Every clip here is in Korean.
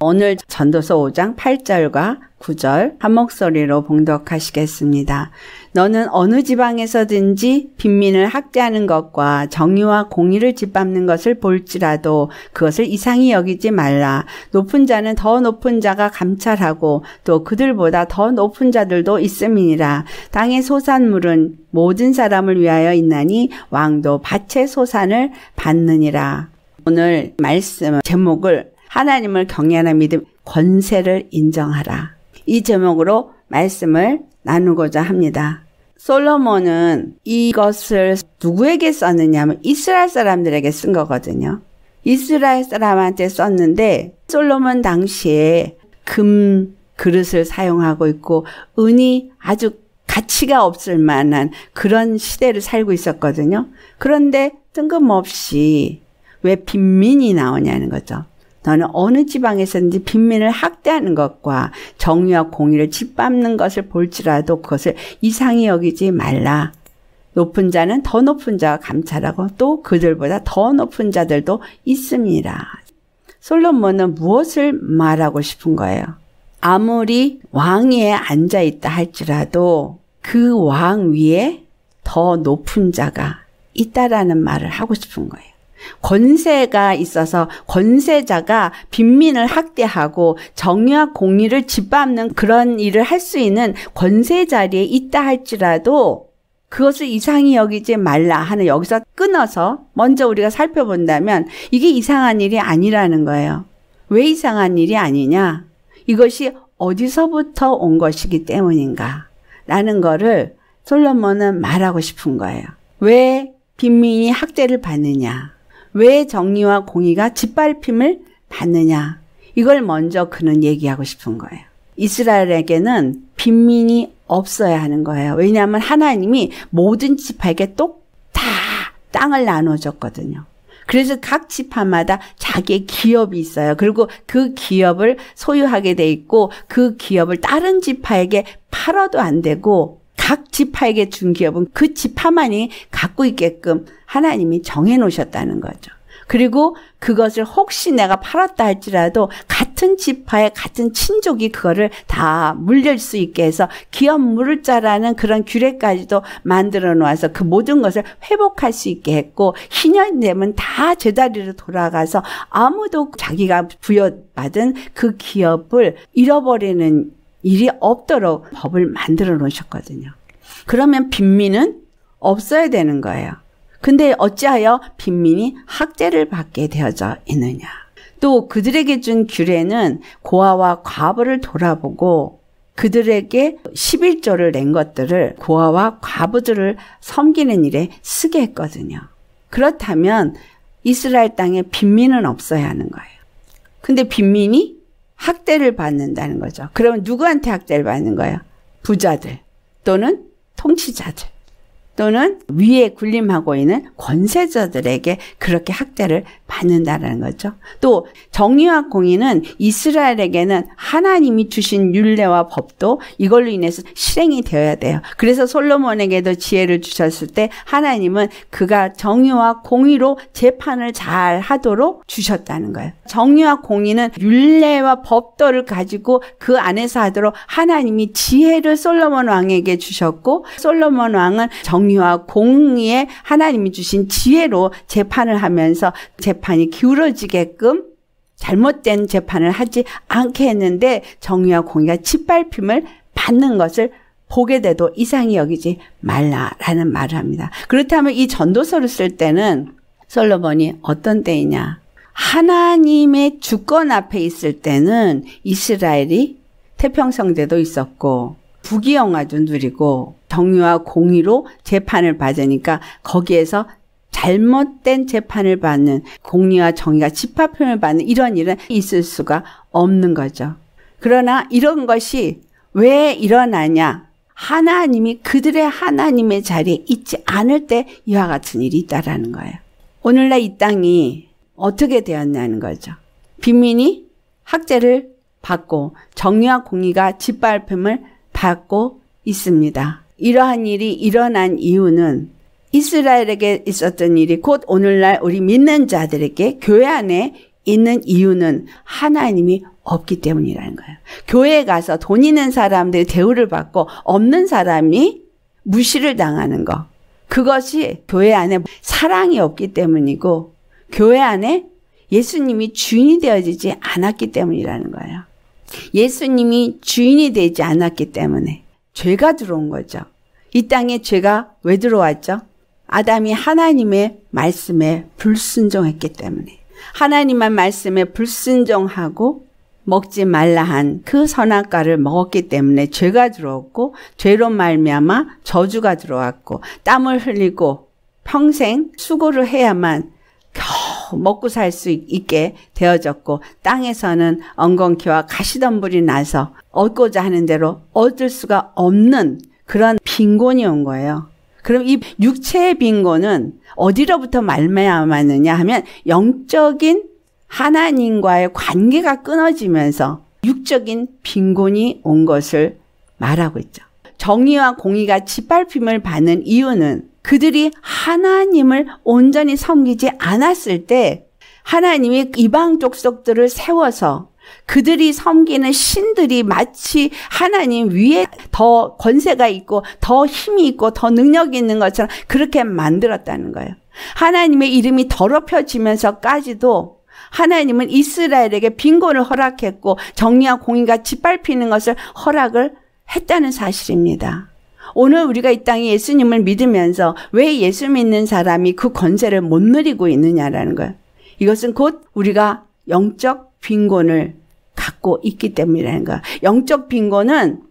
오늘 전도서 5장 8절과 9절 한 목소리로 봉독하시겠습니다. 너는 어느 지방에서든지 빈민을 학대하는 것과 정의와 공의를 짓밟는 것을 볼지라도 그것을 이상히 여기지 말라. 높은 자는 더 높은 자가 감찰하고 또 그들보다 더 높은 자들도 있음이니라. 땅의 소산물은 모든 사람을 위하여 있나니 왕도 밭의 소산을 받느니라. 오늘 말씀 제목을 하나님을 경외하는 믿음, 권세를 인정하라. 이 제목으로 말씀을 나누고자 합니다. 솔로몬은 이것을 누구에게 썼느냐 하면 이스라엘 사람들에게 쓴 거거든요. 이스라엘 사람한테 썼는데 솔로몬 당시에 금 그릇을 사용하고 있고 은이 아주 가치가 없을 만한 그런 시대를 살고 있었거든요. 그런데 뜬금없이 왜 빈민이 나오냐는 거죠. 너는 어느 지방에서든지 빈민을 학대하는 것과 정의와 공의를 짓밟는 것을 볼지라도 그것을 이상히 여기지 말라. 높은 자는 더 높은 자와 감찰하고 또 그들보다 더 높은 자들도 있습니다. 솔로몬은 무엇을 말하고 싶은 거예요? 아무리 왕위에 앉아 있다 할지라도 그 왕 위에 더 높은 자가 있다라는 말을 하고 싶은 거예요. 권세가 있어서 권세자가 빈민을 학대하고 정의와 공의를 짓밟는 그런 일을 할 수 있는 권세 자리에 있다 할지라도 그것을 이상히 여기지 말라 하는 여기서 끊어서 먼저 우리가 살펴본다면 이게 이상한 일이 아니라는 거예요. 왜 이상한 일이 아니냐? 이것이 어디서부터 온 것이기 때문인가? 라는 거를 솔로몬은 말하고 싶은 거예요. 왜 빈민이 학대를 받느냐? 왜 정의와 공의가 짓밟힘을 받느냐. 이걸 먼저 그는 얘기하고 싶은 거예요. 이스라엘에게는 빈민이 없어야 하는 거예요. 왜냐하면 하나님이 모든 지파에게 똑 다 땅을 나눠줬거든요. 그래서 각 지파마다 자기의 기업이 있어요. 그리고 그 기업을 소유하게 돼 있고 그 기업을 다른 지파에게 팔아도 안 되고 각 지파에게 준 기업은 그 지파만이 갖고 있게끔 하나님이 정해 놓으셨다는 거죠. 그리고 그것을 혹시 내가 팔았다 할지라도 같은 지파의 같은 친족이 그거를 다 물릴 수 있게 해서 기업 물을 자라는 그런 규례까지도 만들어 놓아서 그 모든 것을 회복할 수 있게 했고 희년 되면 다 제자리로 돌아가서 아무도 자기가 부여받은 그 기업을 잃어버리는 일이 없도록 법을 만들어 놓으셨거든요. 그러면 빈민은 없어야 되는 거예요. 근데 어찌하여 빈민이 학대를 받게 되어져 있느냐. 또 그들에게 준 규례는 고아와 과부를 돌아보고 그들에게 11조를 낸 것들을 고아와 과부들을 섬기는 일에 쓰게 했거든요. 그렇다면 이스라엘 땅에 빈민은 없어야 하는 거예요. 근데 빈민이 학대를 받는다는 거죠. 그러면 누구한테 학대를 받는 거예요? 부자들 또는 통치자들 또는 위에 군림하고 있는 권세자들에게 그렇게 학대를 받는다라는 거죠. 또 정의와 공의는 이스라엘에게는 하나님이 주신 율례와 법도 이걸로 인해서 실행이 되어야 돼요. 그래서 솔로몬에게도 지혜를 주셨을 때 하나님은 그가 정의와 공의로 재판을 잘 하도록 주셨다는 거예요. 정의와 공의는 율례와 법도를 가지고 그 안에서 하도록 하나님이 지혜를 솔로몬 왕에게 주셨고 솔로몬 왕은 정의와 공의에 하나님이 주신 지혜로 재판을 하면서 재 재판이 기울어지게끔 잘못된 재판을 하지 않게 했는데 정의와 공의가 짓밟힘을 받는 것을 보게 돼도 이상히 여기지 말라라는 말을 합니다. 그렇다면 이 전도서를 쓸 때는 솔로몬이 어떤 때이냐? 하나님의 주권 앞에 있을 때는 이스라엘이 태평성대도 있었고 부귀영화도 누리고 정의와 공의로 재판을 받으니까 거기에서 잘못된 재판을 받는 공리와 정의가 집합표을 받는 이런 일은 있을 수가 없는 거죠. 그러나 이런 것이 왜 일어나냐? 하나님이 그들의 하나님의 자리에 있지 않을 때 이와 같은 일이 있다라는 거예요. 오늘날 이 땅이 어떻게 되었냐는 거죠. 빈민이 학제를 받고 정의와 공의가 짓밟음을 받고 있습니다. 이러한 일이 일어난 이유는 이스라엘에게 있었던 일이 곧 오늘날 우리 믿는 자들에게 교회 안에 있는 이유는 하나님이 없기 때문이라는 거예요. 교회에 가서 돈 있는 사람들이 대우를 받고 없는 사람이 무시를 당하는 거. 그것이 교회 안에 사랑이 없기 때문이고 교회 안에 예수님이 주인이 되어지지 않았기 때문이라는 거예요. 예수님이 주인이 되지 않았기 때문에 죄가 들어온 거죠. 이 땅에 죄가 왜 들어왔죠? 아담이 하나님의 말씀에 불순종했기 때문에 하나님만 말씀에 불순종하고 먹지 말라 한 그 선악과를 먹었기 때문에 죄가 들어왔고 죄로 말미암아 저주가 들어왔고 땀을 흘리고 평생 수고를 해야만 겨우 먹고 살 수 있게 되어졌고 땅에서는 엉겅퀴와 가시덤불이 나서 얻고자 하는 대로 얻을 수가 없는 그런 빈곤이 온 거예요. 그럼 이 육체의 빈곤은 어디로부터 말미암았느냐 하면 영적인 하나님과의 관계가 끊어지면서 육적인 빈곤이 온 것을 말하고 있죠. 정의와 공의가 짓밟힘을 받는 이유는 그들이 하나님을 온전히 섬기지 않았을 때 하나님이 이방 족속들을 세워서 그들이 섬기는 신들이 마치 하나님 위에 더 권세가 있고 더 힘이 있고 더 능력이 있는 것처럼 그렇게 만들었다는 거예요. 하나님의 이름이 더럽혀지면서까지도 하나님은 이스라엘에게 빈곤을 허락했고 정의와 공의가 짓밟히는 것을 허락을 했다는 사실입니다. 오늘 우리가 이 땅에 예수님을 믿으면서 왜 예수 믿는 사람이 그 권세를 못 누리고 있느냐라는 거예요. 이것은 곧 우리가 영적 빈곤을 갖고 있기 때문이라는 거야. 영적 빈곤은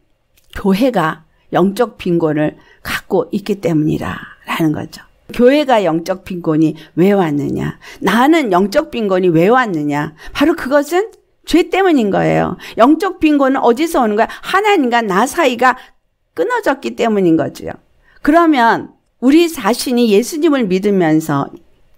교회가 영적 빈곤을 갖고 있기 때문이라는 거죠. 교회가 영적 빈곤이 왜 왔느냐? 나는 영적 빈곤이 왜 왔느냐? 바로 그것은 죄 때문인 거예요. 영적 빈곤은 어디서 오는 거야? 하나님과 나 사이가 끊어졌기 때문인 거지 그러면 우리 자신이 예수님을 믿으면서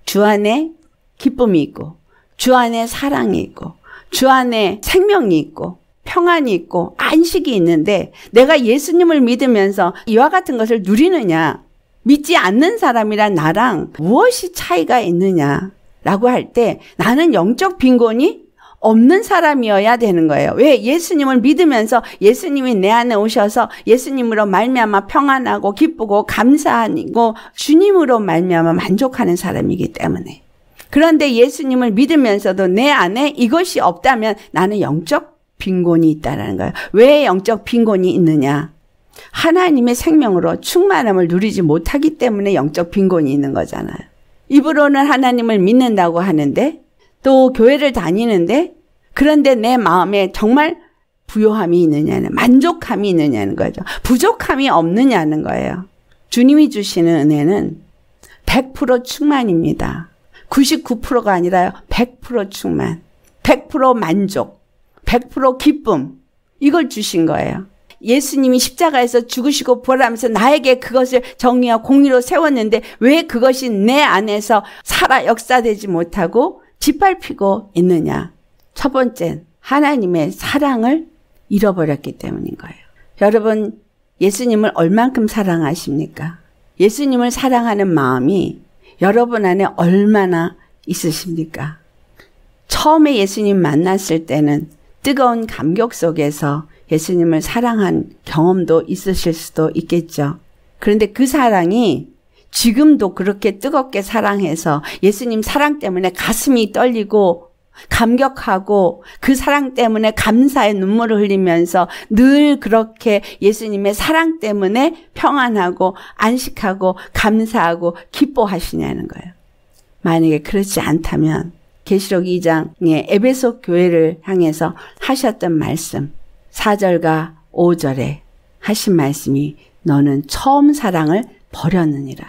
주 안에 기쁨이 있고 주 안에 사랑이 있고 주 안에 생명이 있고 평안이 있고 안식이 있는데 내가 예수님을 믿으면서 이와 같은 것을 누리느냐 믿지 않는 사람이란 나랑 무엇이 차이가 있느냐 라고 할 때 나는 영적 빈곤이 없는 사람이어야 되는 거예요. 왜 예수님을 믿으면서 예수님이 내 안에 오셔서 예수님으로 말미암아 평안하고 기쁘고 감사하고 주님으로 말미암아 만족하는 사람이기 때문에 그런데 예수님을 믿으면서도 내 안에 이것이 없다면 나는 영적 빈곤이 있다라는 거예요. 왜 영적 빈곤이 있느냐? 하나님의 생명으로 충만함을 누리지 못하기 때문에 영적 빈곤이 있는 거잖아요. 입으로는 하나님을 믿는다고 하는데 또 교회를 다니는데 그런데 내 마음에 정말 부요함이 있느냐는 만족함이 있느냐는 거죠. 부족함이 없느냐는 거예요. 주님이 주시는 은혜는 100% 충만입니다. 99%가 아니라 100% 충만, 100% 만족, 100% 기쁨 이걸 주신 거예요. 예수님이 십자가에서 죽으시고 부활하면서 나에게 그것을 정의와 공의로 세웠는데 왜 그것이 내 안에서 살아 역사되지 못하고 짓밟히고 있느냐. 첫 번째, 하나님의 사랑을 잃어버렸기 때문인 거예요. 여러분, 예수님을 얼만큼 사랑하십니까? 예수님을 사랑하는 마음이 여러분 안에 얼마나 있으십니까? 처음에 예수님 만났을 때는 뜨거운 감격 속에서 예수님을 사랑한 경험도 있으실 수도 있겠죠. 그런데 그 사랑이 지금도 그렇게 뜨겁게 사랑해서 예수님 사랑 때문에 가슴이 떨리고 감격하고 그 사랑 때문에 감사의 눈물을 흘리면서 늘 그렇게 예수님의 사랑 때문에 평안하고 안식하고 감사하고 기뻐하시냐는 거예요. 만약에 그렇지 않다면 계시록 2장의 에베소 교회를 향해서 하셨던 말씀 4절과 5절에 하신 말씀이 너는 처음 사랑을 버렸느니라.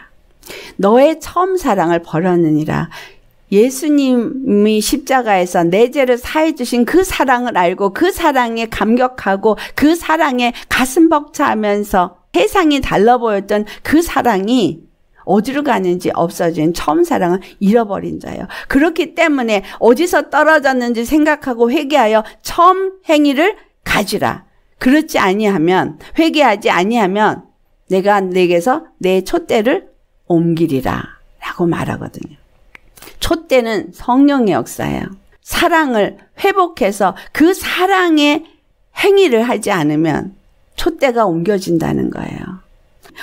너의 처음 사랑을 버렸느니라. 예수님이 십자가에서 내 죄를 사해 주신 그 사랑을 알고 그 사랑에 감격하고 그 사랑에 가슴 벅차하면서 세상이 달라 보였던 그 사랑이 어디로 가는지 없어진 처음 사랑을 잃어버린 자예요. 그렇기 때문에 어디서 떨어졌는지 생각하고 회개하여 처음 행위를 가지라. 그렇지 아니하면 회개하지 아니하면 내가 내게서 내 촛대를 옮기리라 라고 말하거든요. 촛대는 성령의 역사예요. 사랑을 회복해서 그 사랑의 행위를 하지 않으면 촛대가 옮겨진다는 거예요.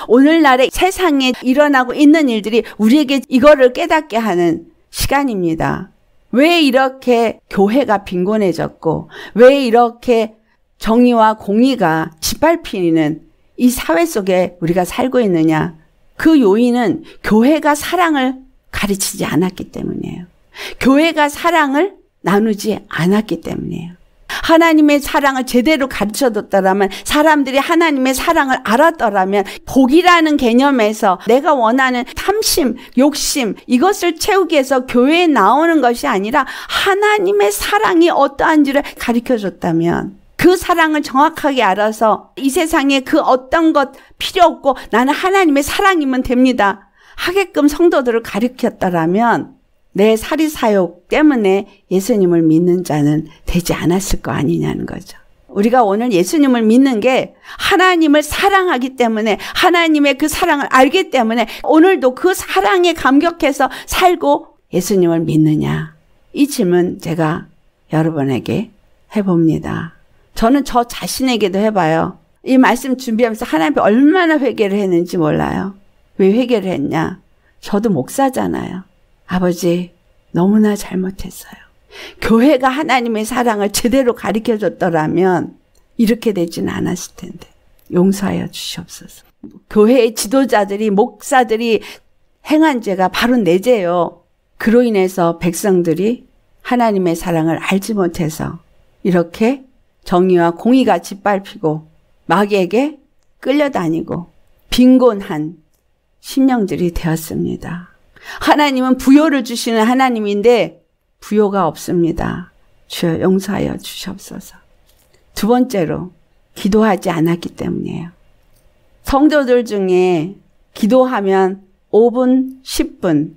오늘날의 세상에 일어나고 있는 일들이 우리에게 이거를 깨닫게 하는 시간입니다. 왜 이렇게 교회가 빈곤해졌고 왜 이렇게 정의와 공의가 짓밟히는 이 사회 속에 우리가 살고 있느냐. 그 요인은 교회가 사랑을 가르치지 않았기 때문이에요. 교회가 사랑을 나누지 않았기 때문이에요. 하나님의 사랑을 제대로 가르쳐뒀더라면 사람들이 하나님의 사랑을 알았더라면 복이라는 개념에서 내가 원하는 탐심, 욕심 이것을 채우기 위해서 교회에 나오는 것이 아니라 하나님의 사랑이 어떠한지를 가르쳐줬다면 그 사랑을 정확하게 알아서 이 세상에 그 어떤 것 필요 없고 나는 하나님의 사랑이면 됩니다. 하게끔 성도들을 가리켰다라면 내 사리 사욕 때문에 예수님을 믿는 자는 되지 않았을 거 아니냐는 거죠. 우리가 오늘 예수님을 믿는 게 하나님을 사랑하기 때문에 하나님의 그 사랑을 알기 때문에 오늘도 그 사랑에 감격해서 살고 예수님을 믿느냐? 이 질문 제가 여러분에게 해봅니다. 저는 저 자신에게도 해봐요. 이 말씀 준비하면서 하나님께 얼마나 회개를 했는지 몰라요. 왜 회개를 했냐? 저도 목사잖아요. 아버지, 너무나 잘못했어요. 교회가 하나님의 사랑을 제대로 가르쳐 줬더라면 이렇게 되진 않았을 텐데. 용서하여 주시옵소서. 교회의 지도자들이, 목사들이 행한 죄가 바로 내죄요 그로 인해서 백성들이 하나님의 사랑을 알지 못해서 이렇게 정의와 공의가 짓밟히고 마귀에게 끌려다니고 빈곤한 신령들이 되었습니다. 하나님은 부여를 주시는 하나님인데 부여가 없습니다. 주여 용서하여 주시옵소서. 두 번째로 기도하지 않았기 때문이에요. 성도들 중에 기도하면 5분, 10분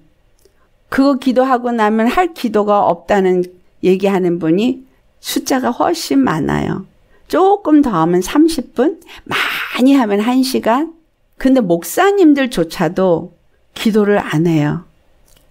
그거 기도하고 나면 할 기도가 없다는 얘기하는 분이 숫자가 훨씬 많아요. 조금 더 하면 30분, 많이 하면 1시간, 근데 목사님들조차도 기도를 안 해요.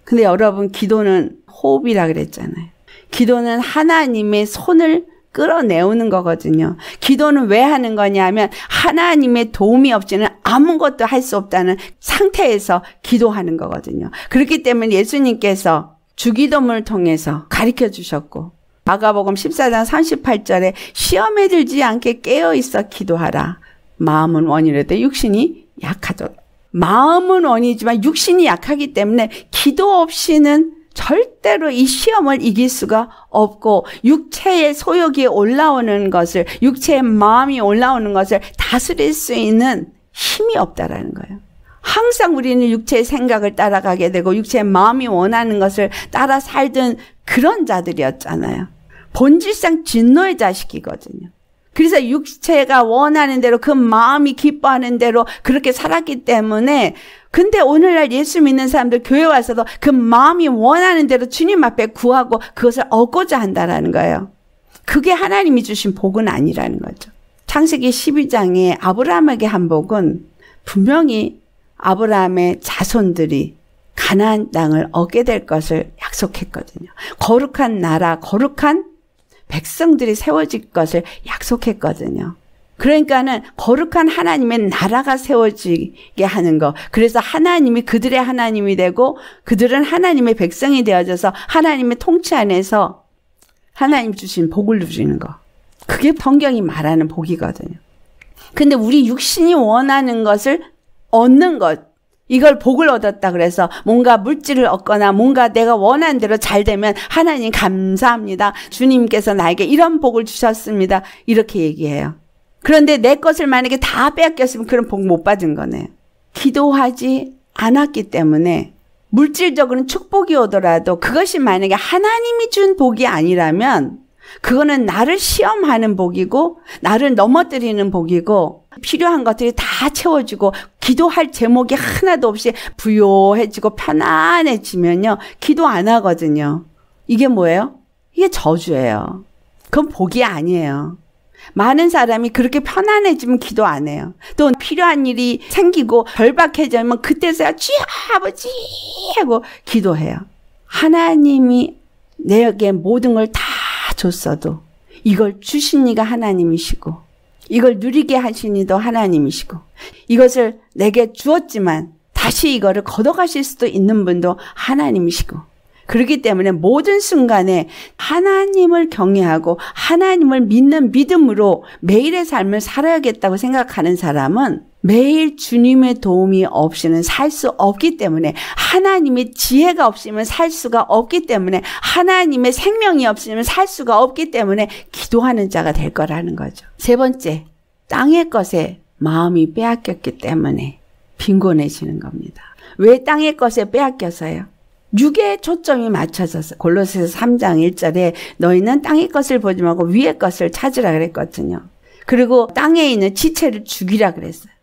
근데 여러분 기도는 호흡이라 그랬잖아요. 기도는 하나님의 손을 끌어내오는 거거든요. 기도는 왜 하는 거냐면 하나님의 도움이 없이는 아무것도 할 수 없다는 상태에서 기도하는 거거든요. 그렇기 때문에 예수님께서 주기도문을 통해서 가르쳐 주셨고 마가복음 14장 38절에 시험에 들지 않게 깨어 있어 기도하라. 마음은 원이래되 육신이 약하죠. 마음은 원이지만 육신이 약하기 때문에 기도 없이는 절대로 이 시험을 이길 수가 없고 육체의 소욕이 올라오는 것을 육체의 마음이 올라오는 것을 다스릴 수 있는 힘이 없다라는 거예요. 항상 우리는 육체의 생각을 따라가게 되고 육체의 마음이 원하는 것을 따라 살던 그런 자들이었잖아요. 본질상 진노의 자식이거든요. 그래서 육체가 원하는 대로 그 마음이 기뻐하는 대로 그렇게 살았기 때문에 근데 오늘날 예수 믿는 사람들 교회 와서도 그 마음이 원하는 대로 주님 앞에 구하고 그것을 얻고자 한다라는 거예요. 그게 하나님이 주신 복은 아니라는 거죠. 창세기 12장에 아브라함에게 한 복은 분명히 아브라함의 자손들이 가나안 땅을 얻게 될 것을 약속했거든요. 거룩한 나라, 거룩한 백성들이 세워질 것을 약속했거든요. 그러니까는 거룩한 하나님의 나라가 세워지게 하는 거. 그래서 하나님이 그들의 하나님이 되고 그들은 하나님의 백성이 되어져서 하나님의 통치 안에서 하나님 주신 복을 누리는 거. 그게 성경이 말하는 복이거든요. 근데 우리 육신이 원하는 것을 얻는 것. 이걸 복을 얻었다 그래서 뭔가 물질을 얻거나 뭔가 내가 원하는 대로 잘 되면 하나님 감사합니다. 주님께서 나에게 이런 복을 주셨습니다. 이렇게 얘기해요. 그런데 내 것을 만약에 다 빼앗겼으면 그런 복 못 받은 거네요. 기도하지 않았기 때문에 물질적으로는 축복이 오더라도 그것이 만약에 하나님이 준 복이 아니라면 그거는 나를 시험하는 복이고 나를 넘어뜨리는 복이고 필요한 것들이 다채워지고 기도할 제목이 하나도 없이 부요해지고 편안해지면요. 기도 안 하거든요. 이게 뭐예요? 이게 저주예요. 그건 복이 아니에요. 많은 사람이 그렇게 편안해지면 기도 안 해요. 또 필요한 일이 생기고 절박해지면 그때서야 주 아버지 하고 기도해요. 하나님이 내게 모든 걸 다 줬어도 이걸 주신 이가 하나님이시고 이걸 누리게 하신 이도 하나님이시고 이것을 내게 주었지만 다시 이거를 걷어가실 수도 있는 분도 하나님이시고 그렇기 때문에 모든 순간에 하나님을 경외하고 하나님을 믿는 믿음으로 매일의 삶을 살아야겠다고 생각하는 사람은 매일 주님의 도움이 없이는 살 수 없기 때문에 하나님의 지혜가 없으면 살 수가 없기 때문에 하나님의 생명이 없으면 살 수가 없기 때문에 기도하는 자가 될 거라는 거죠. 세 번째, 땅의 것에 마음이 빼앗겼기 때문에 빈곤해지는 겁니다. 왜 땅의 것에 빼앗겨서요? 육에 초점이 맞춰져서 골로새서 3장 1절에 너희는 땅의 것을 보지 말고 위의 것을 찾으라 그랬거든요. 그리고 땅에 있는 지체를 죽이라 그랬어요.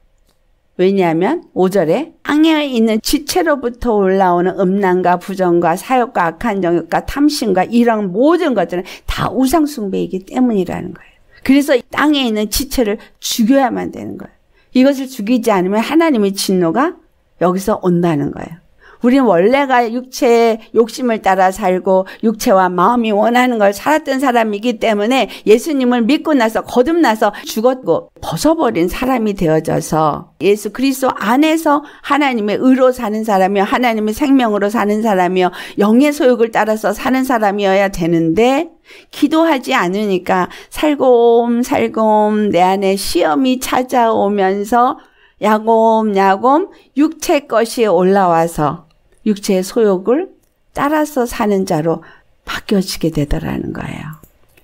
왜냐하면 5절에 땅에 있는 지체로부터 올라오는 음란과 부정과 사욕과 악한 정욕과 탐심과 이런 모든 것들은 다 우상 숭배이기 때문이라는 거예요. 그래서 땅에 있는 지체를 죽여야만 되는 거예요. 이것을 죽이지 않으면 하나님의 진노가 여기서 온다는 거예요. 우리는 원래가 육체의 욕심을 따라 살고 육체와 마음이 원하는 걸 살았던 사람이기 때문에 예수님을 믿고 나서 거듭나서 죽었고 벗어버린 사람이 되어져서 예수 그리스도 안에서 하나님의 의로 사는 사람이요 하나님의 생명으로 사는 사람이요 영의 소욕을 따라서 사는 사람이어야 되는데 기도하지 않으니까 살곰살곰 내 안에 시험이 찾아오면서 야곰야곰 육체 것이 올라와서 육체의 소욕을 따라서 사는 자로 바뀌어지게 되더라는 거예요.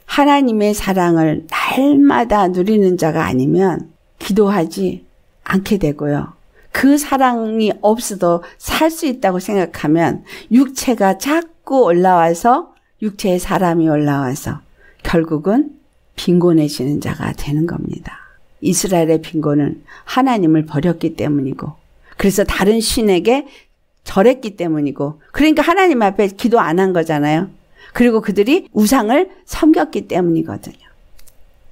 하나님의 사랑을 날마다 누리는 자가 아니면 기도하지 않게 되고요. 그 사랑이 없어도 살 수 있다고 생각하면 육체가 자꾸 올라와서 육체의 사람이 올라와서 결국은 빈곤해지는 자가 되는 겁니다. 이스라엘의 빈곤은 하나님을 버렸기 때문이고 그래서 다른 신에게 절했기 때문이고 그러니까 하나님 앞에 기도 안 한 거잖아요. 그리고 그들이 우상을 섬겼기 때문이거든요.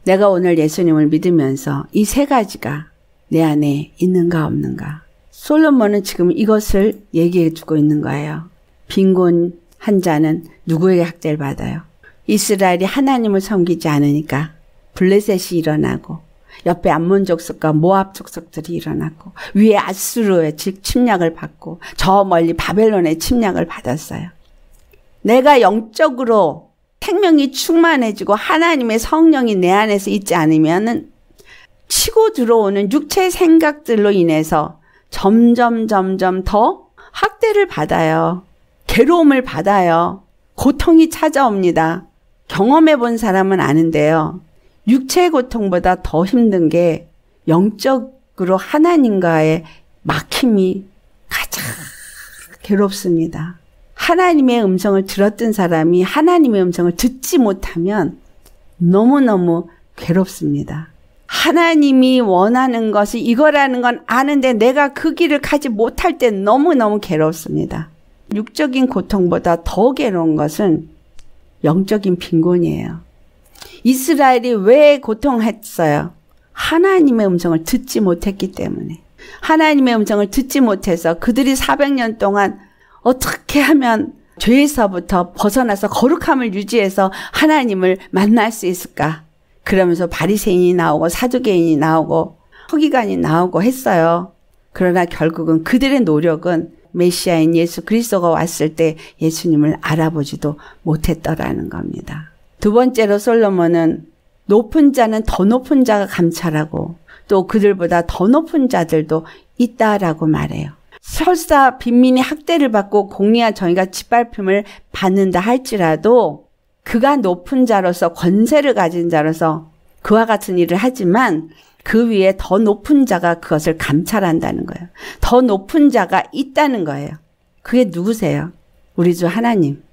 내가 오늘 예수님을 믿으면서 이 세 가지가 내 안에 있는가 없는가. 솔로몬은 지금 이것을 얘기해 주고 있는 거예요. 빈곤 한자는 누구에게 학대를 받아요? 이스라엘이 하나님을 섬기지 않으니까 블레셋이 일어나고 옆에 암몬 족속과 모압 족속들이 일어났고 위에 아수르의 즉 침략을 받고 저 멀리 바벨론의 침략을 받았어요. 내가 영적으로 생명이 충만해지고 하나님의 성령이 내 안에서 있지 않으면 치고 들어오는 육체 생각들로 인해서 점점 점점 더 학대를 받아요. 괴로움을 받아요. 고통이 찾아옵니다. 경험해 본 사람은 아는데요. 육체 고통보다 더 힘든 게 영적으로 하나님과의 막힘이 가장 괴롭습니다. 하나님의 음성을 들었던 사람이 하나님의 음성을 듣지 못하면 너무너무 괴롭습니다. 하나님이 원하는 것이 이거라는 건 아는데 내가 그 길을 가지 못할 때 너무너무 괴롭습니다. 육적인 고통보다 더 괴로운 것은 영적인 빈곤이에요. 이스라엘이 왜 고통했어요? 하나님의 음성을 듣지 못했기 때문에. 하나님의 음성을 듣지 못해서 그들이 400년 동안 어떻게 하면 죄에서부터 벗어나서 거룩함을 유지해서 하나님을 만날 수 있을까? 그러면서 바리새인이 나오고 사두개인이 나오고 허기관이 나오고 했어요. 그러나 결국은 그들의 노력은 메시아인 예수 그리스도가 왔을 때 예수님을 알아보지도 못했더라는 겁니다. 두 번째로 솔로몬은 높은 자는 더 높은 자가 감찰하고 또 그들보다 더 높은 자들도 있다라고 말해요. 설사 빈민이 학대를 받고 공의와 정의가 짓밟힘을 받는다 할지라도 그가 높은 자로서 권세를 가진 자로서 그와 같은 일을 하지만 그 위에 더 높은 자가 그것을 감찰한다는 거예요. 더 높은 자가 있다는 거예요. 그게 누구세요? 우리 주 하나님.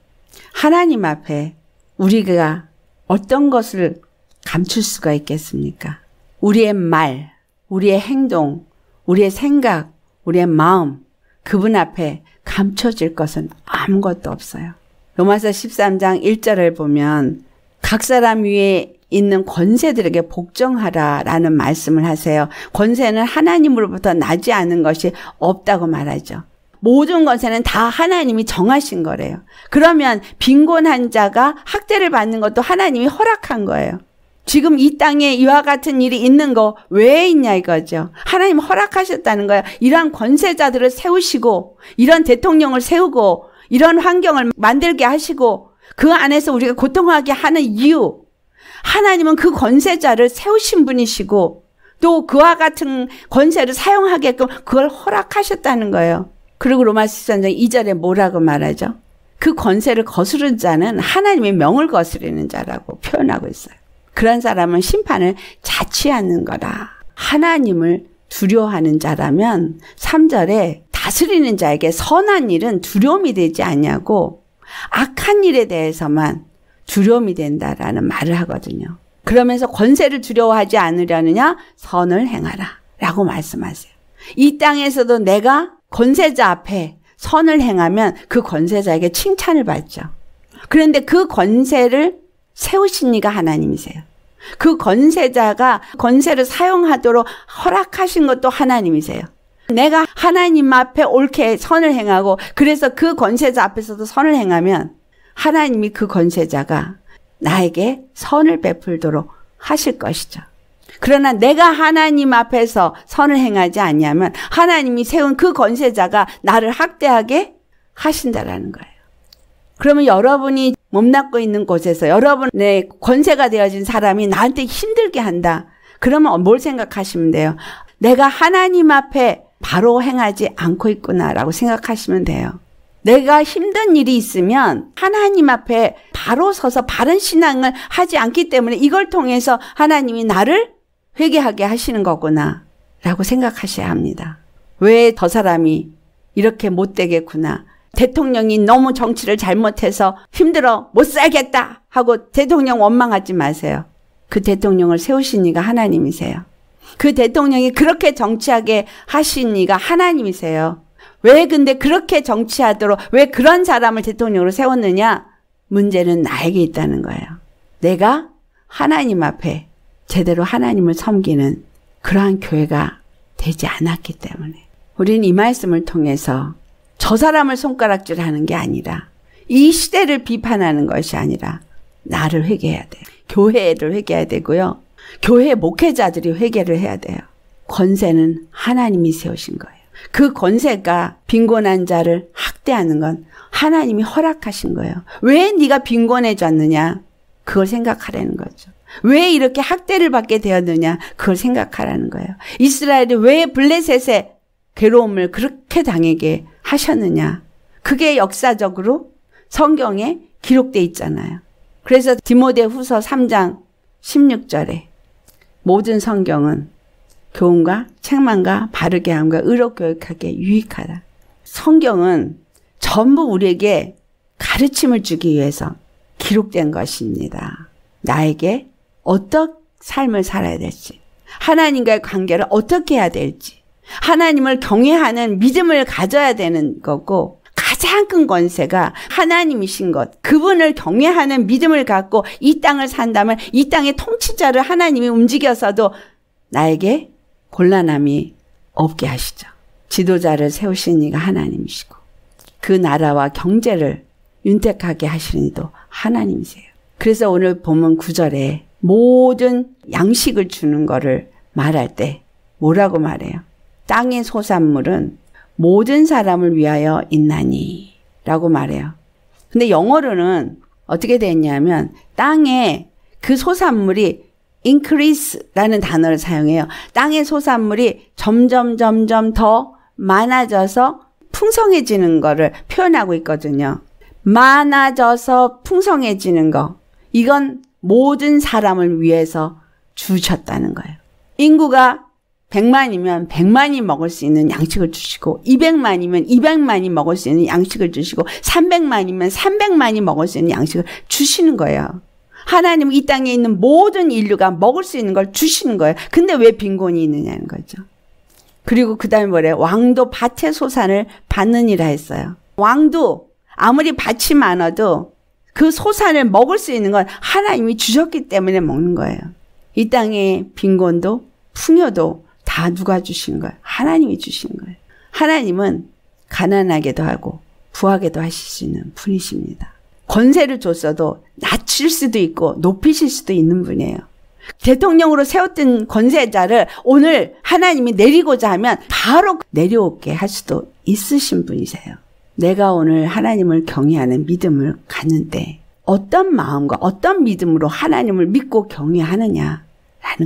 하나님 앞에 우리가 어떤 것을 감출 수가 있겠습니까? 우리의 말, 우리의 행동, 우리의 생각, 우리의 마음, 그분 앞에 감춰질 것은 아무것도 없어요. 로마서 13장 1절을 보면 각 사람 위에 있는 권세들에게 복종하라 라는 말씀을 하세요. 권세는 하나님으로부터 나지 않은 것이 없다고 말하죠. 모든 것에는 다 하나님이 정하신 거래요. 그러면 빈곤한 자가 학대를 받는 것도 하나님이 허락한 거예요. 지금 이 땅에 이와 같은 일이 있는 거 왜 있냐 이거죠. 하나님 허락하셨다는 거예요. 이러한 권세자들을 세우시고 이런 대통령을 세우고 이런 환경을 만들게 하시고 그 안에서 우리가 고통하게 하는 이유 하나님은 그 권세자를 세우신 분이시고 또 그와 같은 권세를 사용하게끔 그걸 허락하셨다는 거예요. 그리고 로마서 13장 2절에 뭐라고 말하죠? 그 권세를 거스른 자는 하나님의 명을 거스르는 자라고 표현하고 있어요. 그런 사람은 심판을 자취하는 거다. 하나님을 두려워하는 자라면 3절에 다스리는 자에게 선한 일은 두려움이 되지 않냐고 악한 일에 대해서만 두려움이 된다라는 말을 하거든요. 그러면서 권세를 두려워하지 않으려느냐 선을 행하라 라고 말씀하세요. 이 땅에서도 내가 권세자 앞에 선을 행하면 그 권세자에게 칭찬을 받죠. 그런데 그 권세를 세우신 이가 하나님이세요. 그 권세자가 권세를 사용하도록 허락하신 것도 하나님이세요. 내가 하나님 앞에 옳게 선을 행하고 그래서 그 권세자 앞에서도 선을 행하면 하나님이 그 권세자가 나에게 선을 베풀도록 하실 것이죠. 그러나 내가 하나님 앞에서 선을 행하지 않냐면 하나님이 세운 그 권세자가 나를 학대하게 하신다라는 거예요. 그러면 여러분이 몸담고 있는 곳에서 여러분의 권세가 되어진 사람이 나한테 힘들게 한다. 그러면 뭘 생각하시면 돼요? 내가 하나님 앞에 바로 행하지 않고 있구나라고 생각하시면 돼요. 내가 힘든 일이 있으면 하나님 앞에 바로 서서 바른 신앙을 하지 않기 때문에 이걸 통해서 하나님이 나를 회개하게 하시는 거구나 라고 생각하셔야 합니다. 왜저 사람이 이렇게 못되겠구나. 대통령이 너무 정치를 잘못해서 힘들어 못 살겠다 하고 대통령 원망하지 마세요. 그 대통령을 세우신 이가 하나님이세요. 그 대통령이 그렇게 정치하게 하신 이가 하나님이세요. 왜 근데 그렇게 정치하도록 왜 그런 사람을 대통령으로 세웠느냐? 문제는 나에게 있다는 거예요. 내가 하나님 앞에 제대로 하나님을 섬기는 그러한 교회가 되지 않았기 때문에 우린 이 말씀을 통해서 저 사람을 손가락질 하는 게 아니라 이 시대를 비판하는 것이 아니라 나를 회개해야 돼. 교회를 회개해야 되고요. 교회 목회자들이 회개를 해야 돼요. 권세는 하나님이 세우신 거예요. 그 권세가 빈곤한 자를 학대하는 건 하나님이 허락하신 거예요. 왜 네가 빈곤해졌느냐? 그걸 생각하라는 거죠. 왜 이렇게 학대를 받게 되었느냐 그걸 생각하라는 거예요. 이스라엘이 왜 블레셋의 괴로움을 그렇게 당하게 하셨느냐 그게 역사적으로 성경에 기록돼 있잖아요. 그래서 디모데 후서 3장 16절에 모든 성경은 교훈과 책망과 바르게 함과 의롭 교육하게 유익하다. 성경은 전부 우리에게 가르침을 주기 위해서 기록된 것입니다. 나에게 어떤 삶을 살아야 될지, 하나님과의 관계를 어떻게 해야 될지, 하나님을 경외하는 믿음을 가져야 되는 거고, 가장 큰 권세가 하나님이신 것, 그분을 경외하는 믿음을 갖고 이 땅을 산다면 이 땅의 통치자를 하나님이 움직여서도 나에게 곤란함이 없게 하시죠. 지도자를 세우신 이가 하나님이시고 그 나라와 경제를 윤택하게 하시는 이도 하나님이세요. 그래서 오늘 보면 구절에 모든 양식을 주는 거를 말할 때 뭐라고 말해요? 땅의 소산물은 모든 사람을 위하여 있나니 라고 말해요. 근데 영어로는 어떻게 되었냐면 땅에 그 소산물이 increase라는 단어를 사용해요. 땅의 소산물이 점점 점점 더 많아져서 풍성해지는 거를 표현하고 있거든요. 많아져서 풍성해지는 거. 이건 모든 사람을 위해서 주셨다는 거예요. 인구가 100만이면 100만이 먹을 수 있는 양식을 주시고 200만이면 200만이 먹을 수 있는 양식을 주시고 300만이면 300만이 먹을 수 있는 양식을 주시는 거예요. 하나님 이 땅에 있는 모든 인류가 먹을 수 있는 걸 주시는 거예요. 근데 왜 빈곤이 있느냐는 거죠. 그리고 그 다음에 뭐래요? 왕도 밭의 소산을 받느니라 했어요. 왕도 아무리 밭이 많아도 그 소산을 먹을 수 있는 건 하나님이 주셨기 때문에 먹는 거예요. 이 땅에 빈곤도 풍요도 다 누가 주신 거예요? 하나님이 주신 거예요. 하나님은 가난하게도 하고 부하게도 하실 수 있는 분이십니다. 권세를 줬어도 낮출 수도 있고 높이실 수도 있는 분이에요. 대통령으로 세웠던 권세자를 오늘 하나님이 내리고자 하면 바로 내려오게 할 수도 있으신 분이세요. 내가 오늘 하나님을 경외하는 믿음을 갖는데 어떤 마음과 어떤 믿음으로 하나님을 믿고 경외하느냐라는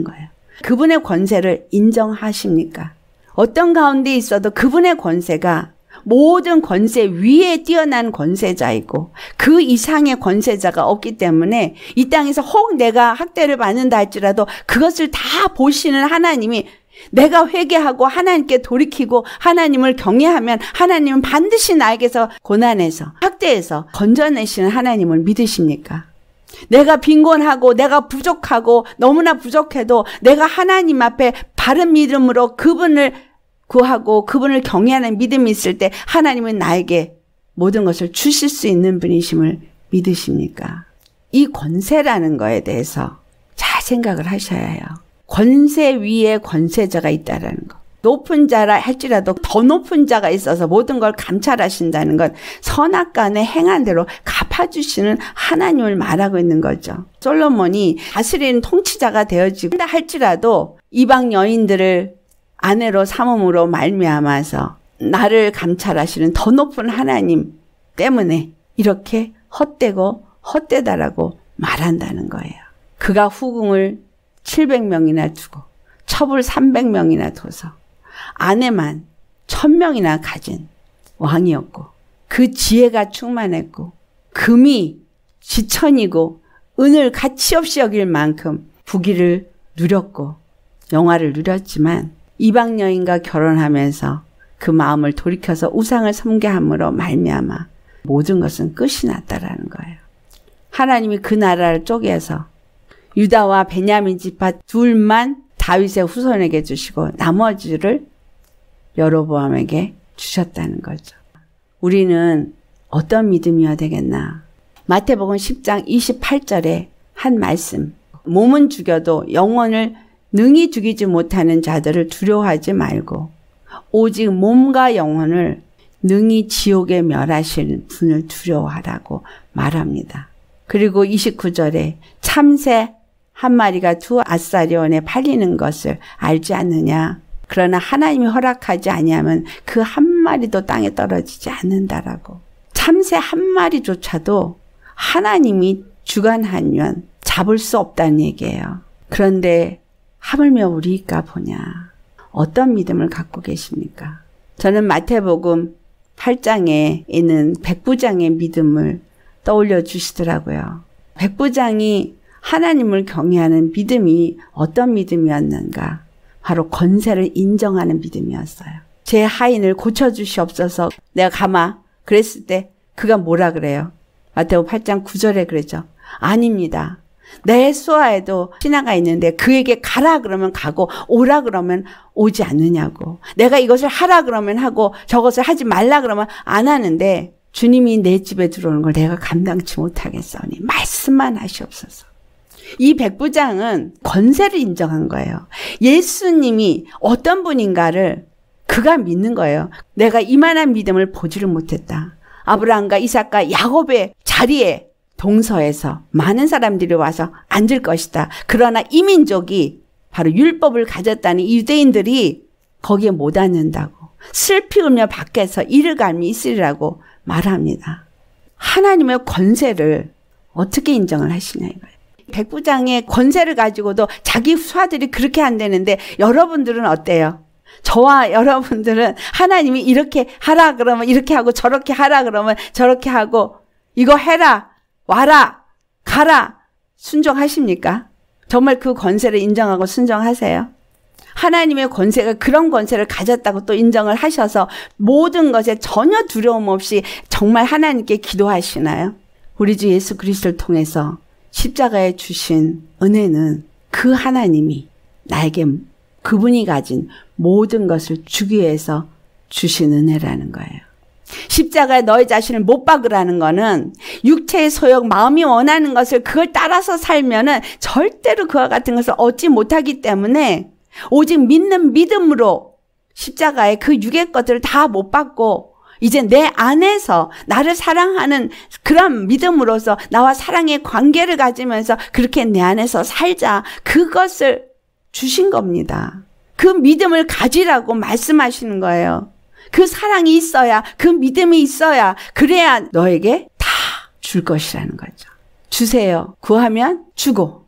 거예요. 그분의 권세를 인정하십니까? 어떤 가운데 있어도 그분의 권세가 모든 권세 위에 뛰어난 권세자이고 그 이상의 권세자가 없기 때문에 이 땅에서 혹 내가 학대를 받는다 할지라도 그것을 다 보시는 하나님이 내가 회개하고 하나님께 돌이키고 하나님을 경외하면 하나님은 반드시 나에게서 고난에서 학대에서 건져내시는 하나님을 믿으십니까? 내가 빈곤하고 내가 부족하고 너무나 부족해도 내가 하나님 앞에 바른 믿음으로 그분을 구하고 그분을 경외하는 믿음이 있을 때 하나님은 나에게 모든 것을 주실 수 있는 분이심을 믿으십니까? 이 권세라는 거에 대해서 잘 생각을 하셔야 해요. 권세 위에 권세자가 있다라는 거. 높은 자라 할지라도 더 높은 자가 있어서 모든 걸 감찰하신다는 건 선악간에 행한 대로 갚아주시는 하나님을 말하고 있는 거죠. 솔로몬이 다스리는 통치자가 되어지다 할지라도 이방 여인들을 아내로 삼음으로 말미암아서 나를 감찰하시는 더 높은 하나님 때문에 이렇게 헛되고 헛되다라고 말한다는 거예요. 그가 후궁을 700명이나 두고 첩을 300명이나 둬서 아내만 1000명이나 가진 왕이었고 그 지혜가 충만했고 금이 지천이고 은을 가치없이 여길 만큼 부귀를 누렸고 영화를 누렸지만 이방 여인과 결혼하면서 그 마음을 돌이켜서 우상을 섬겨 함으로 말미암아 모든 것은 끝이 났다라는 거예요. 하나님이 그 나라를 쪼개서 유다와 베냐민 집합 둘만 다윗의 후손에게 주시고 나머지를 여로보암에게 주셨다는 거죠. 우리는 어떤 믿음이어야 되겠나? 마태복음 10장 28절에 한 말씀. 몸은 죽여도 영혼을 능히 죽이지 못하는 자들을 두려워하지 말고 오직 몸과 영혼을 능히 지옥에 멸하시는 분을 두려워하라고 말합니다. 그리고 29절에 참새 한 마리가 두 아사리온에 팔리는 것을 알지 않느냐. 그러나 하나님이 허락하지 아니하면 그 한 마리도 땅에 떨어지지 않는다라고. 참새 한 마리조차도 하나님이 주관하면 잡을 수 없다는 얘기예요. 그런데 하물며 우리가 보냐. 어떤 믿음을 갖고 계십니까? 저는 마태복음 8장에 있는 백부장의 믿음을 떠올려 주시더라고요. 백부장이 하나님을 경외하는 믿음이 어떤 믿음이었는가? 바로 권세를 인정하는 믿음이었어요. 제 하인을 고쳐주시옵소서 내가 가마 그랬을 때 그가 뭐라 그래요? 마태오 8장 9절에 그러죠. 아닙니다. 내 수하에도 신하가 있는데 그에게 가라 그러면 가고 오라 그러면 오지 않느냐고. 내가 이것을 하라 그러면 하고 저것을 하지 말라 그러면 안 하는데 주님이 내 집에 들어오는 걸 내가 감당치 못하겠사오니 말씀만 하시옵소서. 이 백부장은 권세를 인정한 거예요. 예수님이 어떤 분인가를 그가 믿는 거예요. 내가 이만한 믿음을 보지를 못했다. 아브라함과 이삭과 야곱의 자리에 동서에서 많은 사람들이 와서 앉을 것이다. 그러나 이민족이 바로 율법을 가졌다는 유대인들이 거기에 못 앉는다고 슬피 울며 밖에서 이를 감이 있으리라고 말합니다. 하나님의 권세를 어떻게 인정을 하시냐 이거예요. 백부장의 권세를 가지고도 자기 수하들이 그렇게 안 되는데 여러분들은 어때요? 저와 여러분들은 하나님이 이렇게 하라 그러면 이렇게 하고 저렇게 하라 그러면 저렇게 하고 이거 해라 와라 가라 순종하십니까? 정말 그 권세를 인정하고 순종하세요? 하나님의 권세가 그런 권세를 가졌다고 또 인정을 하셔서 모든 것에 전혀 두려움 없이 정말 하나님께 기도하시나요? 우리 주 예수 그리스도를 통해서 십자가에 주신 은혜는 그 하나님이 나에게 그분이 가진 모든 것을 주기 위해서 주신 은혜라는 거예요. 십자가에 너희 자신을 못 박으라는 거는 육체의 소욕, 마음이 원하는 것을 그걸 따라서 살면은 절대로 그와 같은 것을 얻지 못하기 때문에 오직 믿는 믿음으로 십자가에 그 육의 것들을 다 못 받고 이제 내 안에서 나를 사랑하는 그런 믿음으로서 나와 사랑의 관계를 가지면서 그렇게 내 안에서 살자. 그것을 주신 겁니다. 그 믿음을 가지라고 말씀하시는 거예요. 그 사랑이 있어야, 그 믿음이 있어야, 그래야 너에게 다 줄 것이라는 거죠. 주세요. 구하면 주고.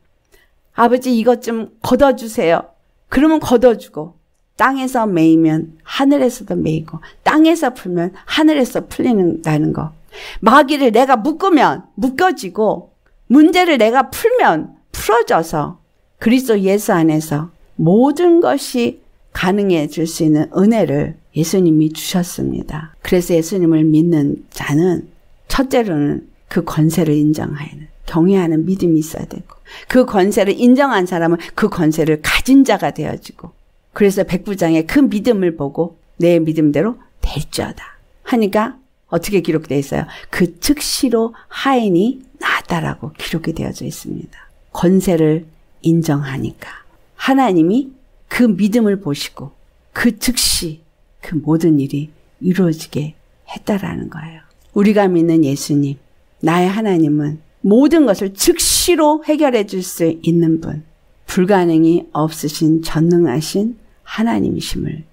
아버지 이것 좀 걷어주세요. 그러면 걷어주고. 땅에서 메이면 하늘에서도 메이고 땅에서 풀면 하늘에서 풀리는다는 거. 마귀를 내가 묶으면 묶여지고 문제를 내가 풀면 풀어져서 그리스도 예수 안에서 모든 것이 가능해질 수 있는 은혜를 예수님이 주셨습니다. 그래서 예수님을 믿는 자는 첫째로는 그 권세를 인정하는 경외하는 믿음이 있어야 되고 그 권세를 인정한 사람은 그 권세를 가진 자가 되어지고 그래서 백부장의 그 믿음을 보고 내 믿음대로 될 줄아다 하니까 어떻게 기록되어 있어요? 그 즉시로 하인이 나다라고 기록이 되어져 있습니다. 권세를 인정하니까 하나님이 그 믿음을 보시고 그 즉시 그 모든 일이 이루어지게 했다라는 거예요. 우리가 믿는 예수님, 나의 하나님은 모든 것을 즉시로 해결해 줄 수 있는 분, 불가능이 없으신 전능하신 하나님이심을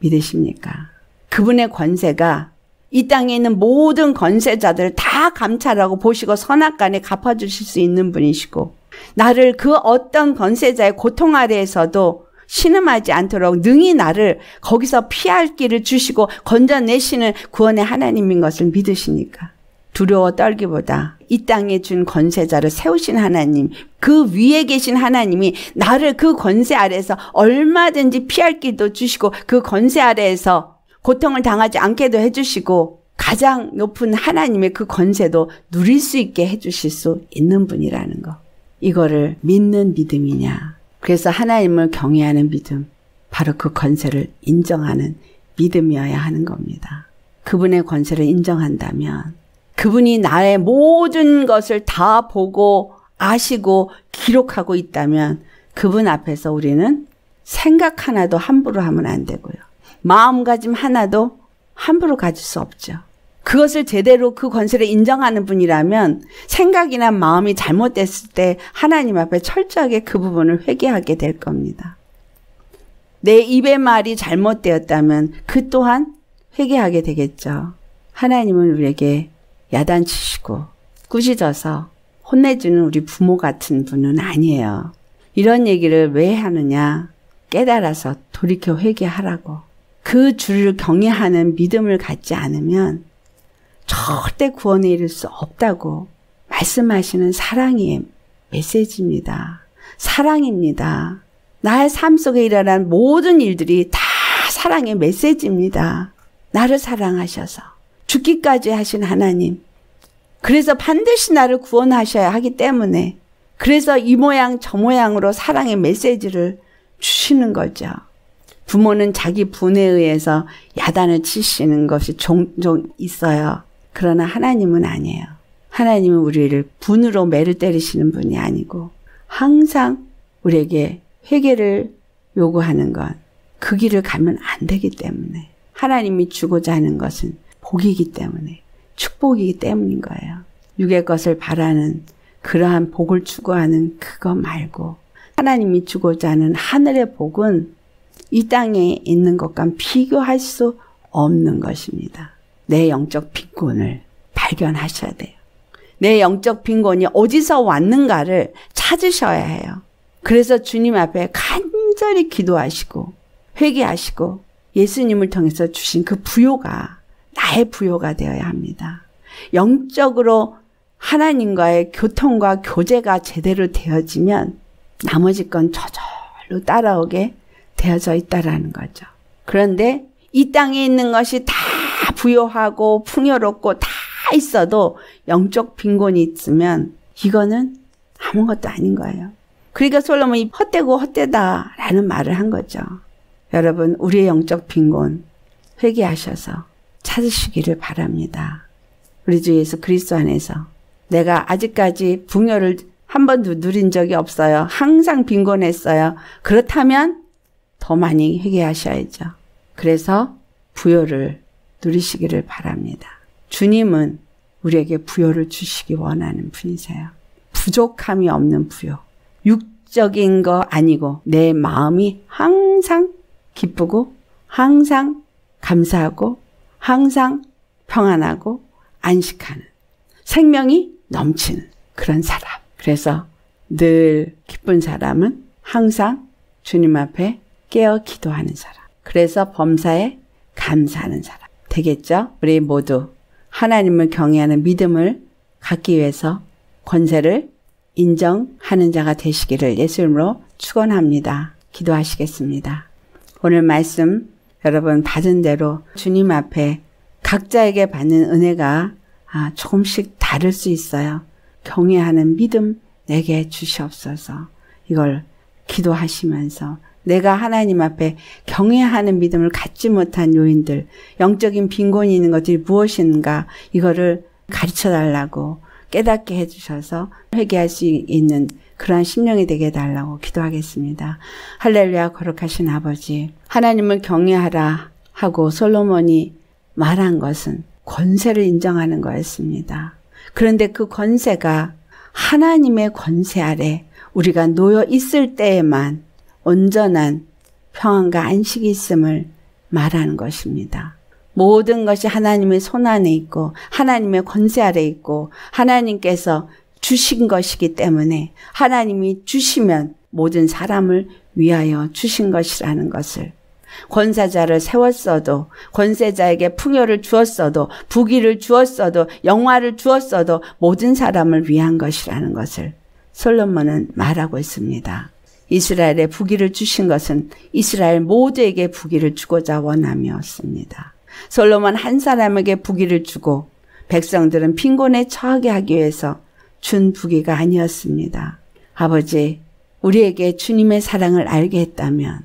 믿으십니까? 그분의 권세가 이 땅에 있는 모든 권세자들을 다 감찰하고 보시고 선악간에 갚아주실 수 있는 분이시고 나를 그 어떤 권세자의 고통 아래에서도 신음하지 않도록 능히 나를 거기서 피할 길을 주시고 건져내시는 구원의 하나님인 것을 믿으십니까 두려워 떨기보다 이 땅에 준 권세자를 세우신 하나님, 그 위에 계신 하나님이 나를 그 권세 아래에서 얼마든지 피할 길도 주시고 그 권세 아래에서 고통을 당하지 않게도 해주시고 가장 높은 하나님의 그 권세도 누릴 수 있게 해주실 수 있는 분이라는 거. 이거를 믿는 믿음이냐. 그래서 하나님을 경외하는 믿음, 바로 그 권세를 인정하는 믿음이어야 하는 겁니다. 그분의 권세를 인정한다면 그분이 나의 모든 것을 다 보고 아시고 기록하고 있다면 그분 앞에서 우리는 생각 하나도 함부로 하면 안 되고요. 마음가짐 하나도 함부로 가질 수 없죠. 그것을 제대로 그 권세를 인정하는 분이라면 생각이나 마음이 잘못됐을 때 하나님 앞에 철저하게 그 부분을 회개하게 될 겁니다. 내 입의 말이 잘못되었다면 그 또한 회개하게 되겠죠. 하나님은 우리에게 야단치시고 꾸짖어서 혼내주는 우리 부모 같은 분은 아니에요. 이런 얘기를 왜 하느냐? 깨달아서 돌이켜 회개하라고. 그 주를 경외하는 믿음을 갖지 않으면 절대 구원에 이를 수 없다고 말씀하시는 사랑의 메시지입니다. 사랑입니다. 나의 삶 속에 일어난 모든 일들이 다 사랑의 메시지입니다. 나를 사랑하셔서 죽기까지 하신 하나님. 그래서 반드시 나를 구원하셔야 하기 때문에 그래서 이 모양 저 모양으로 사랑의 메시지를 주시는 거죠. 부모는 자기 분에 의해서 야단을 치시는 것이 종종 있어요. 그러나 하나님은 아니에요. 하나님은 우리를 분으로 매를 때리시는 분이 아니고 항상 우리에게 회개를 요구하는 건 그 길을 가면 안 되기 때문에 하나님이 주고자 하는 것은 복이기 때문에 축복이기 때문인 거예요. 육의 것을 바라는 그러한 복을 추구하는 그거 말고 하나님이 주고자 하는 하늘의 복은 이 땅에 있는 것과 비교할 수 없는 것입니다. 내 영적 빈곤을 발견하셔야 돼요. 내 영적 빈곤이 어디서 왔는가를 찾으셔야 해요. 그래서 주님 앞에 간절히 기도하시고 회개하시고 예수님을 통해서 주신 그 부요가 나의 부여가 되어야 합니다. 영적으로 하나님과의 교통과 교제가 제대로 되어지면 나머지 건 저절로 따라오게 되어져 있다라는 거죠. 그런데 이 땅에 있는 것이 다 부여하고 풍요롭고 다 있어도 영적 빈곤이 있으면 이거는 아무것도 아닌 거예요. 그러니까 솔로몬이 헛되고 헛되다라는 말을 한 거죠. 여러분, 우리의 영적 빈곤 회개하셔서 찾으시기를 바랍니다. 우리 주 예수 그리스도 안에서 내가 아직까지 붕여를 한 번도 누린 적이 없어요. 항상 빈곤했어요. 그렇다면 더 많이 회개하셔야죠. 그래서 부여를 누리시기를 바랍니다. 주님은 우리에게 부여를 주시기 원하는 분이세요. 부족함이 없는 부여. 육적인 거 아니고 내 마음이 항상 기쁘고 항상 감사하고 항상 평안하고 안식하는 생명이 넘치는 그런 사람. 그래서 늘 기쁜 사람은 항상 주님 앞에 깨어 기도하는 사람. 그래서 범사에 감사하는 사람. 되겠죠? 우리 모두 하나님을 경외하는 믿음을 갖기 위해서 권세를 인정하는 자가 되시기를 예수 이으로 축원합니다. 기도하시겠습니다. 오늘 말씀 여러분 받은 대로 주님 앞에 각자에게 받는 은혜가 아, 조금씩 다를 수 있어요. 경외하는 믿음 내게 주시옵소서. 이걸 기도하시면서 내가 하나님 앞에 경외하는 믿음을 갖지 못한 요인들, 영적인 빈곤이 있는 것들이 무엇인가 이거를 가르쳐 달라고 깨닫게 해 주셔서 회개할 수 있는 그러한 심령이 되게 해달라고 기도하겠습니다. 할렐루야 거룩하신 아버지 하나님을 경외하라 하고 솔로몬이 말한 것은 권세를 인정하는 거였습니다. 그런데 그 권세가 하나님의 권세 아래 우리가 놓여 있을 때에만 온전한 평안과 안식이 있음을 말하는 것입니다. 모든 것이 하나님의 손 안에 있고 하나님의 권세 아래 있고 하나님께서 주신 것이기 때문에 하나님이 주시면 모든 사람을 위하여 주신 것이라는 것을 권사자를 세웠어도 권세자에게 풍요를 주었어도 부귀를 주었어도 영화를 주었어도 모든 사람을 위한 것이라는 것을 솔로몬은 말하고 있습니다. 이스라엘에 부귀를 주신 것은 이스라엘 모두에게 부귀를 주고자 원함이었습니다. 솔로몬 한 사람에게 부귀를 주고 백성들은 빈곤에 처하게 하기 위해서 준 부귀가 아니었습니다. 아버지, 우리에게 주님의 사랑을 알게 했다면,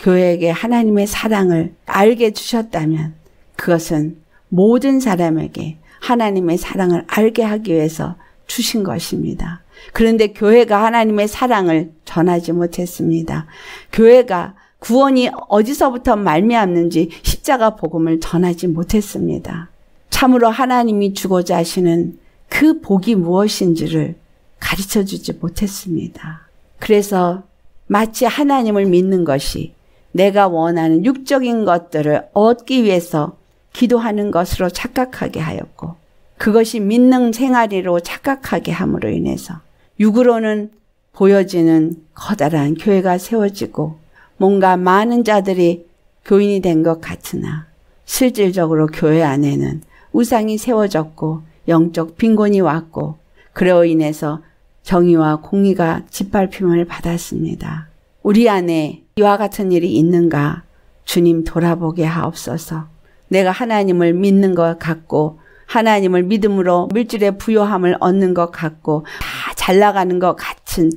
교회에게 하나님의 사랑을 알게 주셨다면, 그것은 모든 사람에게 하나님의 사랑을 알게 하기 위해서 주신 것입니다. 그런데 교회가 하나님의 사랑을 전하지 못했습니다. 교회가 구원이 어디서부터 말미암는지 십자가 복음을 전하지 못했습니다. 참으로 하나님이 주고자 하시는 그 복이 무엇인지를 가르쳐 주지 못했습니다. 그래서 마치 하나님을 믿는 것이 내가 원하는 육적인 것들을 얻기 위해서 기도하는 것으로 착각하게 하였고 그것이 믿는 생활이로 착각하게 함으로 인해서 육으로는 보여지는 커다란 교회가 세워지고 뭔가 많은 자들이 교인이 된 것 같으나 실질적으로 교회 안에는 우상이 세워졌고 영적 빈곤이 왔고 그로 인해서 정의와 공의가 짓밟힘을 받았습니다. 우리 안에 이와 같은 일이 있는가 주님 돌아보게 하옵소서. 내가 하나님을 믿는 것 같고 하나님을 믿음으로 물질의 부요함을 얻는 것 같고 다 잘 나가는 것 같은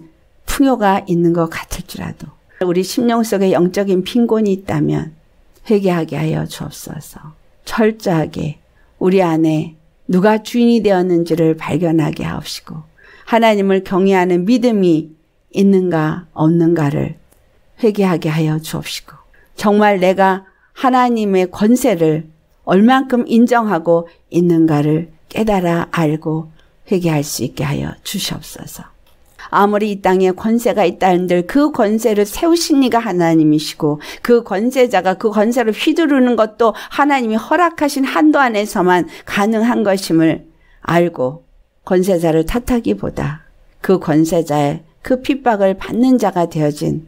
풍요가 있는 것 같을지라도 우리 심령 속에 영적인 빈곤이 있다면 회개하게 하여 주옵소서. 철저하게 우리 안에 누가 주인이 되었는지를 발견하게 하옵시고 하나님을 경외하는 믿음이 있는가 없는가를 회개하게 하여 주옵시고 정말 내가 하나님의 권세를 얼만큼 인정하고 있는가를 깨달아 알고 회개할 수 있게 하여 주시옵소서. 아무리 이 땅에 권세가 있다 한들 그 권세를 세우신 이가 하나님이시고 그 권세자가 그 권세를 휘두르는 것도 하나님이 허락하신 한도 안에서만 가능한 것임을 알고 권세자를 탓하기보다 그 권세자의 그 핍박을 받는 자가 되어진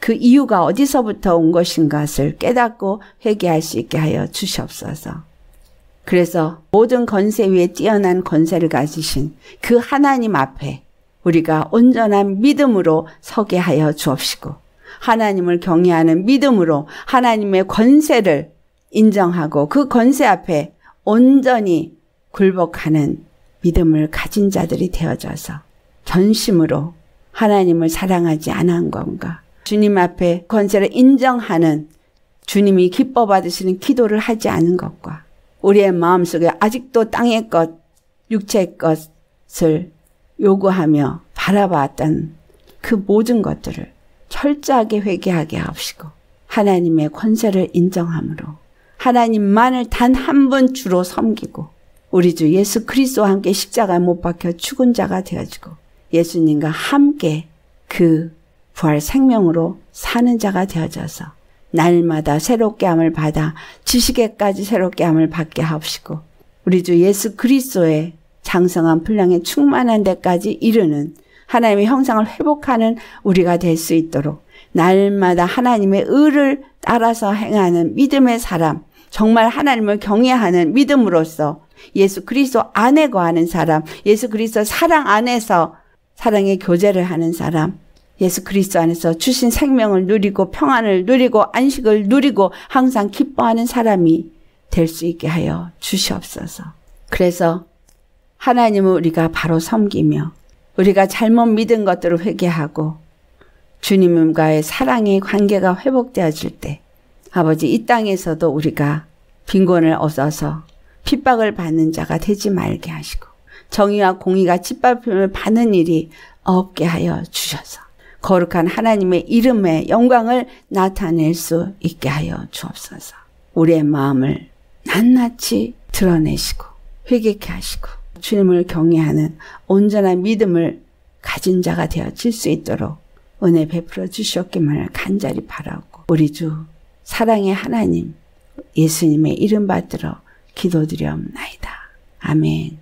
그 이유가 어디서부터 온 것인가를 깨닫고 회개할 수 있게 하여 주시옵소서. 그래서 모든 권세 위에 뛰어난 권세를 가지신 그 하나님 앞에 우리가 온전한 믿음으로 서게 하여 주옵시고 하나님을 경외하는 믿음으로 하나님의 권세를 인정하고 그 권세 앞에 온전히 굴복하는 믿음을 가진 자들이 되어져서 전심으로 하나님을 사랑하지 않은 건가 주님 앞에 권세를 인정하는 주님이 기뻐 받으시는 기도를 하지 않은 것과 우리의 마음속에 아직도 땅의 것, 육체의 것을 요구하며 바라봤던 그 모든 것들을 철저하게 회개하게 하옵시고 하나님의 권세를 인정함으로 하나님만을 단 한 번 주로 섬기고 우리 주 예수 그리스도와 함께 십자가 못 박혀 죽은 자가 되어지고 예수님과 함께 그 부활 생명으로 사는 자가 되어져서 날마다 새롭게 함을 받아 지식에까지 새롭게 함을 받게 하옵시고 우리 주 예수 그리스도의 장성한 분량에 충만한 데까지 이르는 하나님의 형상을 회복하는 우리가 될 수 있도록 날마다 하나님의 의를 따라서 행하는 믿음의 사람, 정말 하나님을 경외하는 믿음으로써 예수 그리스도 안에 거하는 사람, 예수 그리스도 사랑 안에서 사랑의 교제를 하는 사람, 예수 그리스도 안에서 주신 생명을 누리고 평안을 누리고 안식을 누리고 항상 기뻐하는 사람이 될 수 있게 하여 주시옵소서. 그래서 하나님을 우리가 바로 섬기며 우리가 잘못 믿은 것들을 회개하고 주님과의 사랑의 관계가 회복되어질 때 아버지 이 땅에서도 우리가 빈곤을 얻어서 핍박을 받는 자가 되지 말게 하시고 정의와 공의가 짓밟힘을 받는 일이 없게 하여 주셔서 거룩한 하나님의 이름의 영광을 나타낼 수 있게 하여 주옵소서. 우리의 마음을 낱낱이 드러내시고 회개케 하시고 주님을 경외하는 온전한 믿음을 가진 자가 되어질 수 있도록 은혜 베풀어 주시옵기만을 간절히 바라고 우리 주 사랑의 하나님 예수님의 이름 받들어 기도드려옵나이다. 아멘.